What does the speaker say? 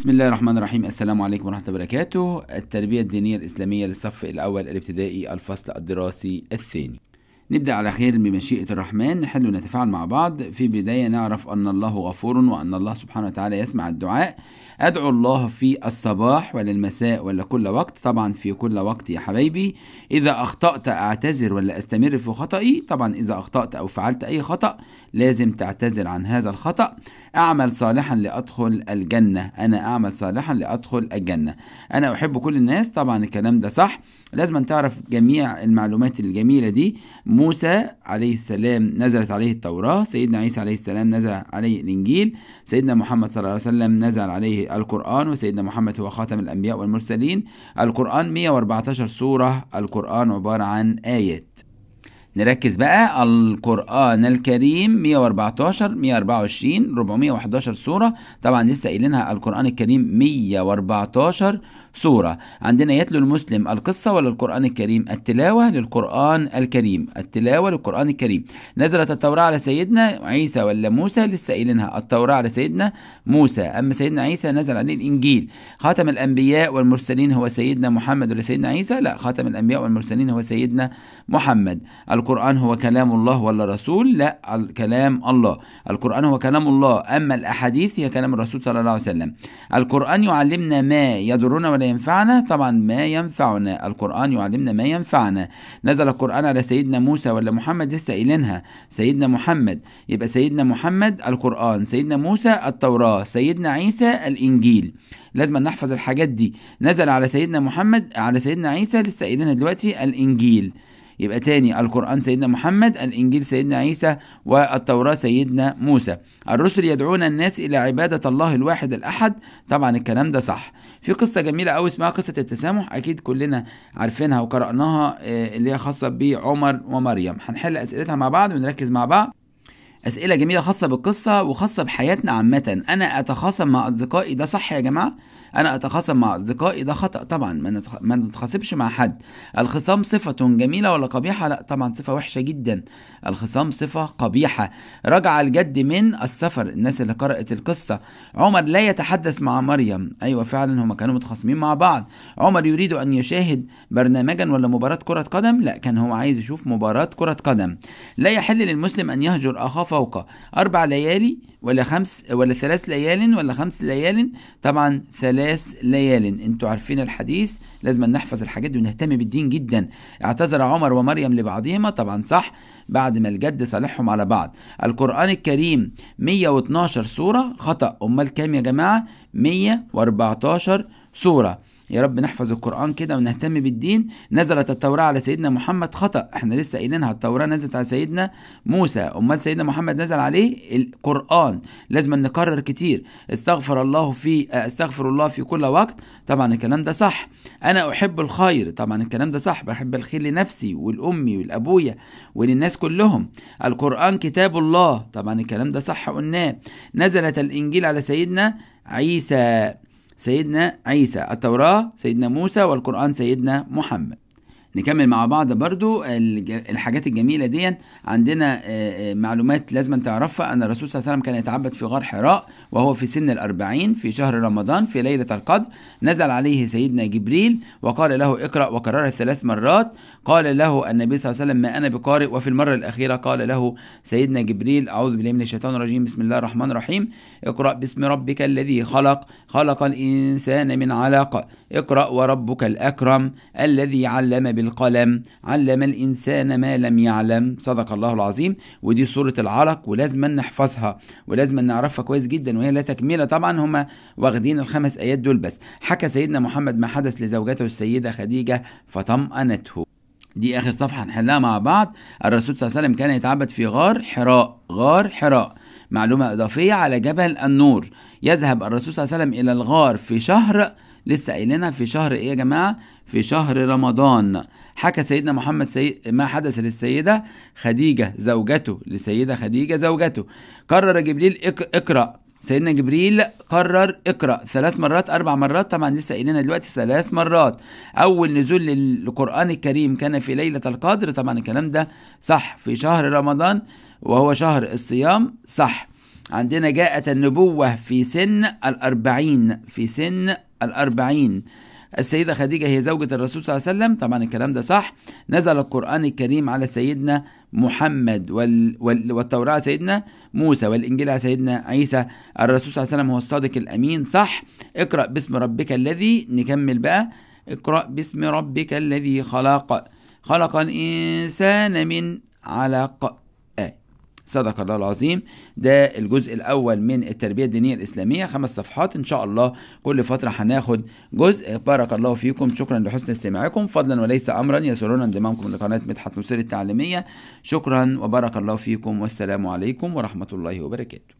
بسم الله الرحمن الرحيم السلام عليكم ورحمة الله وبركاته التربية الدينية الإسلامية للصف الأول الابتدائي الفصل الدراسي الثاني نبدأ على خير بمشيئة الرحمن نحل نتفاعل مع بعض في بداية نعرف أن الله غفور وأن الله سبحانه وتعالى يسمع الدعاء أدعو الله في الصباح ولا المساء ولا كل وقت طبعا في كل وقت يا حبايبي إذا أخطأت أعتذر ولا أستمر في خطئي طبعا إذا أخطأت أو فعلت أي خطأ لازم تعتذر عن هذا الخطأ أعمل صالحا لأدخل الجنة أنا أعمل صالحا لأدخل الجنة أنا أحب كل الناس طبعا الكلام ده صح لازم تعرف جميع المعلومات الجميلة دي موسى عليه السلام نزلت عليه التوراة سيدنا عيسى عليه السلام نزل عليه الإنجيل سيدنا محمد صلى الله عليه وسلم نزل عليه القرآن وسيدنا محمد هو خاتم الأنبياء والمرسلين القرآن 114 سورة القرآن عبارة عن آيات نركز بقى القرآن الكريم 114 124 411 سورة طبعا لسه قايلينها القرآن الكريم 114 سورة عندنا يتلو المسلم القصة ولا القرآن الكريم التلاوة للقرآن الكريم التلاوة للقرآن الكريم نزلت التوراة على سيدنا عيسى ولا موسى لسه قايلينها التوراة على سيدنا موسى أما سيدنا عيسى نزل عليه الإنجيل خاتم الأنبياء والمرسلين هو سيدنا محمد ولا سيدنا عيسى لا خاتم الأنبياء والمرسلين هو سيدنا محمد القرآن هو كلام الله ولا رسول لا كلام الله القرآن هو كلام الله أما الأحاديث هي كلام الرسول صلى الله عليه وسلم القرآن يعلمنا ما يضرنا ولا ينفعنا طبعا ما ينفعنا القرآن يعلمنا ما ينفعنا نزل القرآن على سيدنا موسى ولا محمد لسه قايلينها سيدنا محمد يبقى سيدنا محمد القرآن سيدنا موسى التوراة سيدنا عيسى الإنجيل لازم نحفظ الحاجات دي نزل على سيدنا محمد على سيدنا عيسى لسه قايلينها دلوقتي الإنجيل يبقى تاني القرآن سيدنا محمد الإنجيل سيدنا عيسى والتوراة سيدنا موسى الرسل يدعون الناس إلى عبادة الله الواحد الأحد طبعا الكلام ده صح في قصة جميلة أوي اسمها قصة التسامح أكيد كلنا عارفينها وقرأناها آه، اللي هي خاصة بعمر ومريم هنحل أسئلتها مع بعض ونركز مع بعض اسئله جميله خاصه بالقصه وخاصه بحياتنا عامه انا اتخاصم مع اصدقائي ده صح يا جماعه انا اتخاصم مع اصدقائي ده خطا طبعا ما نتخاصمش مع حد الخصام صفه جميله ولا قبيحه لا طبعا صفه وحشه جدا الخصام صفه قبيحه رجع الجد من السفر الناس اللي قرات القصه عمر لا يتحدث مع مريم ايوه فعلا هما كانوا متخاصمين مع بعض عمر يريد ان يشاهد برنامجا ولا مباراه كره قدم لا كان هو عايز يشوف مباراه كره قدم لا يحل للمسلم ان يهجر اخاه فوق أربع ليالي ولا خمس ولا ثلاث ليال ولا خمس ليال طبعا ثلاث ليال انتوا عارفين الحديث لازم نحفظ الحاجات دي ونهتم بالدين جدا اعتذر عمر ومريم لبعضهما طبعا صح بعد ما الجد صالحهم على بعض القرآن الكريم 112 سورة خطأ أمال كام يا جماعة 114 سورة يا رب نحفظ القرآن كده ونهتم بالدين نزلت التوراة على سيدنا محمد خطأ احنا لسه قايلينها التوراة نزلت على سيدنا موسى أمال سيدنا محمد نزل عليه القرآن لازم نكرر كتير استغفر الله في استغفر الله في كل وقت طبعا الكلام ده صح أنا أحب الخير طبعا الكلام ده صح بحب الخير لنفسي ولأمي ولأبويا وللناس كلهم القرآن كتاب الله طبعا الكلام ده صح قلناه نزلت الإنجيل على سيدنا عيسى سيدنا عيسى التوراة سيدنا موسى والقرآن سيدنا محمد نكمل مع بعض برضو الحاجات الجميله دي عندنا معلومات لازم تعرفها ان الرسول صلى الله عليه وسلم كان يتعبد في غار حراء وهو في سن الأربعين في شهر رمضان في ليله القدر نزل عليه سيدنا جبريل وقال له اقرا وكررها ثلاث مرات قال له النبي صلى الله عليه وسلم ما انا بقارئ وفي المره الاخيره قال له سيدنا جبريل اعوذ بالله من الشيطان الرجيم بسم الله الرحمن الرحيم اقرا باسم ربك الذي خلق خلق الانسان من علق اقرا وربك الاكرم الذي علم بالقلم علم الإنسان ما لم يعلم صدق الله العظيم ودي سورة العلق ولازم نحفظها ولازم نعرفها كويس جدا وهي لا تكملة طبعا هم واخدين الخمس آيات دول بس حكى سيدنا محمد ما حدث لزوجته السيدة خديجة فطمأنته دي آخر صفحة نحلها مع بعض الرسول صلى الله عليه وسلم كان يتعبد في غار حراء غار حراء معلومة إضافية على جبل النور يذهب الرسول صلى الله عليه وسلم إلى الغار في شهر لسه قايلينها في شهر ايه يا جماعه في شهر رمضان حكى سيدنا محمد سي... ما حدث للسيده خديجه زوجته لسيده خديجه زوجته قرر جبريل اك... اقرا سيدنا جبريل قرر اقرا ثلاث مرات اربع مرات طبعا لسه قايلين دلوقتي ثلاث مرات اول نزول للقران الكريم كان في ليله القدر طبعا الكلام ده صح في شهر رمضان وهو شهر الصيام صح عندنا جاءت النبوة في سن الأربعين في سن الأربعين السيدة خديجة هي زوجة الرسول صلى الله عليه وسلم طبعا الكلام ده صح نزل القرآن الكريم على سيدنا محمد وال وال والتوراة على سيدنا موسى والإنجيل على سيدنا عيسى الرسول صلى الله عليه وسلم هو الصادق الأمين صح اقرأ باسم ربك الذي نكمل بقى اقرأ باسم ربك الذي خلق خلق الإنسان من علق صدق الله العظيم ده الجزء الاول من التربيه الدينيه الاسلاميه خمس صفحات ان شاء الله كل فتره هناخد جزء بارك الله فيكم شكرا لحسن استماعكم فضلا وليس امرا يسرنا انضمامكم لقناه مدحت نصير التعليميه شكرا وبارك الله فيكم والسلام عليكم ورحمه الله وبركاته